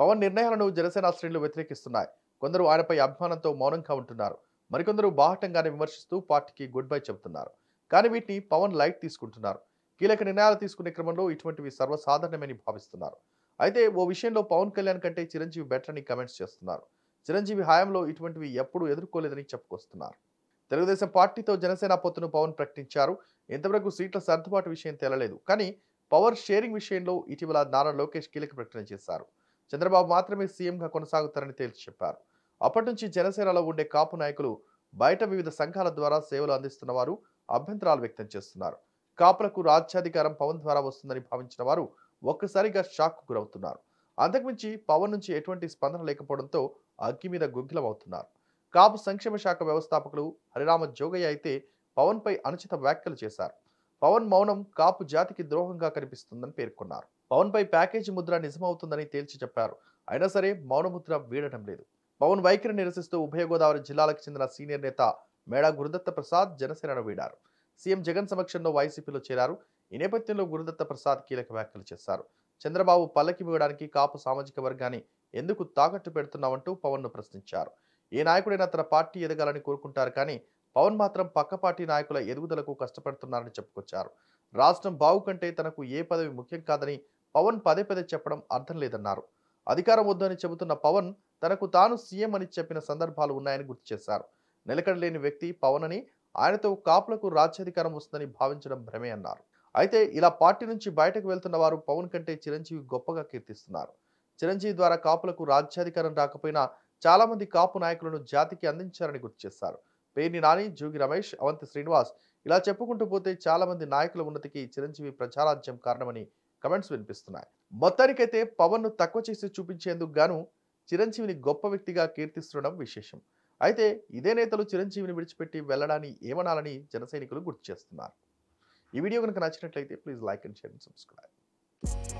పవన్ నిర్ణయాలను జనసేన శ్రేణులు వ్యతిరేకిస్తున్నాయి కొందరు ఆయనపై అభిమానంతో మౌనంగా ఉంటున్నారు మరికొందరు బాహటంగానే విమర్శిస్తూ పార్టీకి గుడ్ బై చెబుతున్నారు కానీ వీటిని పవన్ లైట్ తీసుకుంటున్నారు కీలక నిర్ణయాలు తీసుకునే క్రమంలో ఇటువంటివి సర్వసాధారణమని భావిస్తున్నారు అయితే ఓ విషయంలో పవన్ కళ్యాణ్ కంటే చిరంజీవి బెటర్ అని కమెంట్స్ చేస్తున్నారు చిరంజీవి హయాంలో ఇటువంటివి ఎప్పుడూ ఎదుర్కోలేదని చెప్పుకొస్తున్నారు తెలుగుదేశం పార్టీతో జనసేన పొత్తును పవన్ ప్రకటించారు ఇంతవరకు సీట్ల సర్దుబాటు విషయం తేలలేదు కానీ పవర్ షేరింగ్ విషయంలో ఇటీవల నారా లోకేష్ కీలక ప్రకటన చేశారు చంద్రబాబు మాత్రమే సీఎంగా కొనసాగుతారని తేల్చి చెప్పారు అప్పటి నుంచి జనసేనలో ఉండే కాపు నాయకులు బయట వివిధ సంఘాల ద్వారా సేవలు అందిస్తున్న వారు అభ్యంతరాలు వ్యక్తం చేస్తున్నారు కాపులకు రాజ్యాధికారం పవన్ ద్వారా వస్తుందని భావించిన వారు ఒక్కసారిగా షాక్ గురవుతున్నారు అంతకుమించి పవన్ నుంచి ఎటువంటి స్పందన లేకపోవడంతో అగ్గి మీద గుగ్గిలమవుతున్నారు కాపు సంక్షేమ శాఖ వ్యవస్థాపకులు హరిరామ జోగయ్య అయితే పవన్పై అనుచిత వ్యాఖ్యలు చేశారు పవన్ మౌనం కాపు జాతికి ద్రోహంగా కనిపిస్తుందని పేర్కొన్నారు పవన్ పై ప్యాకేజీ ముద్ర నిజమవుతుందని తేల్చి చెప్పారు అయినా సరే మౌనముద్ర వీడటం లేదు పవన్ వైఖరి నిరసిస్తూ ఉభయ గోదావరి జిల్లాలకు చెందిన సీనియర్ నేత మేడా గురుదత్త ప్రసాద్ జనసేనను వీడారు సీఎం జగన్ సమక్షంలో వైసీపీలో చేరారు ఈ నేపథ్యంలో గురుదత్త ప్రసాద్ కీలక వ్యాఖ్యలు చేశారు చంద్రబాబు పల్లకి వీడడానికి కాపు సామాజిక వర్గాన్ని ఎందుకు తాకట్టు పెడుతున్నామంటూ పవన్ను ప్రశ్నించారు ఏ నాయకుడైనా తన పార్టీ ఎదగాలని కోరుకుంటారు కానీ పవన్ మాత్రం పక్క పార్టీ నాయకుల ఎదుగుదలకు కష్టపడుతున్నారని చెప్పుకొచ్చారు రాష్ట్రం బావు కంటే తనకు ఏ పదవి ముఖ్యం కాదని పవన్ పదే పదే చెప్పడం అర్థం లేదన్నారు అధికారం వద్దని చెబుతున్న పవన్ తనకు తాను సీఎం అని చెప్పిన సందర్భాలు ఉన్నాయని గుర్తు చేశారు నిలకడలేని వ్యక్తి పవన్ అని ఆయనతో కాపులకు రాజ్యాధికారం వస్తుందని భావించడం భ్రమే అన్నారు అయితే ఇలా పార్టీ నుంచి బయటకు వెళ్తున్న వారు పవన్ కంటే చిరంజీవి గొప్పగా కీర్తిస్తున్నారు చిరంజీవి ద్వారా కాపులకు రాజ్యాధికారం రాకపోయినా చాలామంది కాపు నాయకులను జాతికి అందించారని గుర్తు చేశారు పేర్ని నాని జోగి రమేష్ అవంతి శ్రీనివాస్ ఇలా చెప్పుకుంటూ పోతే చాలా మంది నాయకుల ఉన్నతికి చిరంజీవి ప్రజారాజ్యం కారణమని కమెంట్స్ వినిపిస్తున్నాయి మొత్తానికైతే పవన్ ను తక్కువ చేసి చూపించేందుకు గాను చిరంజీవిని గొప్ప వ్యక్తిగా కీర్తిస్తుండడం విశేషం అయితే ఇదే నేతలు చిరంజీవిని విడిచిపెట్టి వెళ్లడాన్ని ఏమనాలని జనసైనికులు గుర్తు చేస్తున్నారు ఈ వీడియో కనుక నచ్చినట్లయితే please like and share and subscribe